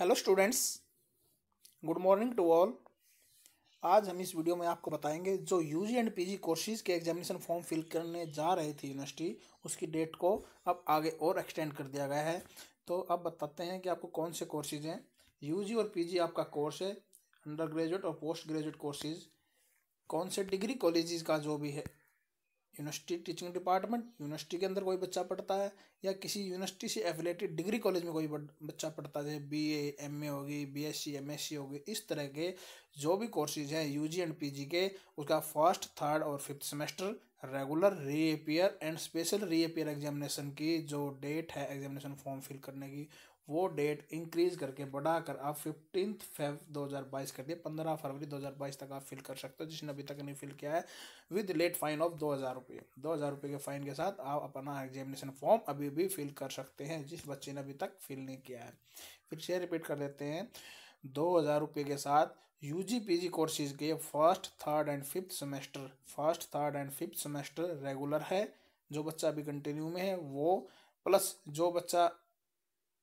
hello students good morning to all आज हम इस वीडियो में आपको बताएंगे जो यूजी एंड पीजी कोर्सेज के एग्जामिनेशन फॉर्म फिल करने जा रही थी यूनिवर्सिटी उसकी डेट को अब आगे और एक्सटेंड कर दिया गया है तो अब बताते हैं कि आपको कौन से कोर्सेज हैं यूजी और पीजी आपका कोर्स है अंडर ग्रेजुएट और पोस्ट ग्रेजुएट कोर्सेज कौन से डिग्री कॉलेज का जो भी है यूनिवर्सिटी टीचिंग डिपार्टमेंट यूनिवर्सिटी के अंदर कोई बच्चा पढ़ता है या किसी यूनिवर्सिटी से एफिलेटेड डिग्री कॉलेज में कोई बच्चा पढ़ता है ए बी ए होगी B S C M S C होगी इस तरह के जो भी कोर्सेज हैं U G and P G के उसका फर्स्ट थर्ड और fifth semester regular reappear and special reappear examination की जो डेट है एग्जामिनेशन फॉर्म फिल करने की वो डेट इंक्रीज करके बढ़ाकर आप फिफ्टीन फेब 2022 कर दिए 15 फरवरी 2022 तक आप फिल कर सकते हो जिसने अभी तक नहीं फिल किया है विद लेट फाइन ऑफ दो हज़ार रुपये दो हज़ार रुपये के फ़ाइन के साथ आप अपना एग्जामिनेशन फॉर्म अभी भी फिल कर सकते हैं जिस बच्चे ने अभी तक फिल नहीं किया है फिर से रिपीट कर देते हैं दो हज़ार रुपये के साथ U G P G courses के first third and fifth semester first third and fifth semester regular है जो बच्चा अभी कंटिन्यू में है वो प्लस जो बच्चा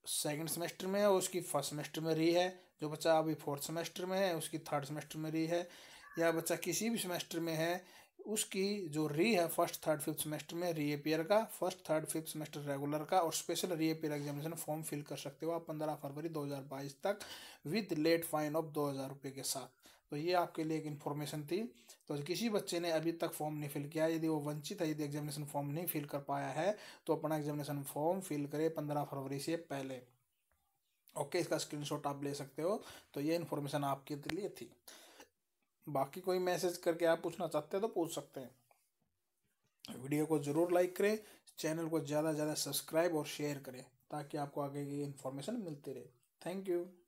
सेकंड सेमेस्टर में है उसकी फर्स्ट सेमेस्टर में रही है जो बच्चा अभी फोर्थ सेमेस्टर में है उसकी थर्ड सेमेस्टर में रही है या बच्चा किसी भी सेमेस्टर में है उसकी जो री है फर्स्ट थर्ड फिफ्थ सेमेस्टर में री एपियर का first third fifth semester regular का और special re examination form fill कर सकते हो आप पंद्रह फरवरी दो हज़ार बाईस तक विद लेट फाइन ऑफ दो हज़ार रुपये के साथ तो ये आपके लिए एक इन्फॉर्मेशन थी तो किसी बच्चे ने अभी तक फॉर्म नहीं फिल किया यदि वो वंचित है यदि एग्जामिनेशन फॉर्म नहीं फिल कर पाया है तो अपना एग्जामिनेशन फॉर्म फिल करे पंद्रह फरवरी से पहले ओके इसका स्क्रीनशॉट आप ले सकते हो तो ये इन्फॉर्मेशन आपके लिए थी बाकी कोई मैसेज करके आप पूछना चाहते हैं तो पूछ सकते हैं वीडियो को ज़रूर लाइक करें चैनल को ज़्यादा से ज़्यादा सब्सक्राइब और शेयर करें ताकि आपको आगे की इन्फॉर्मेशन मिलती रहे थैंक यू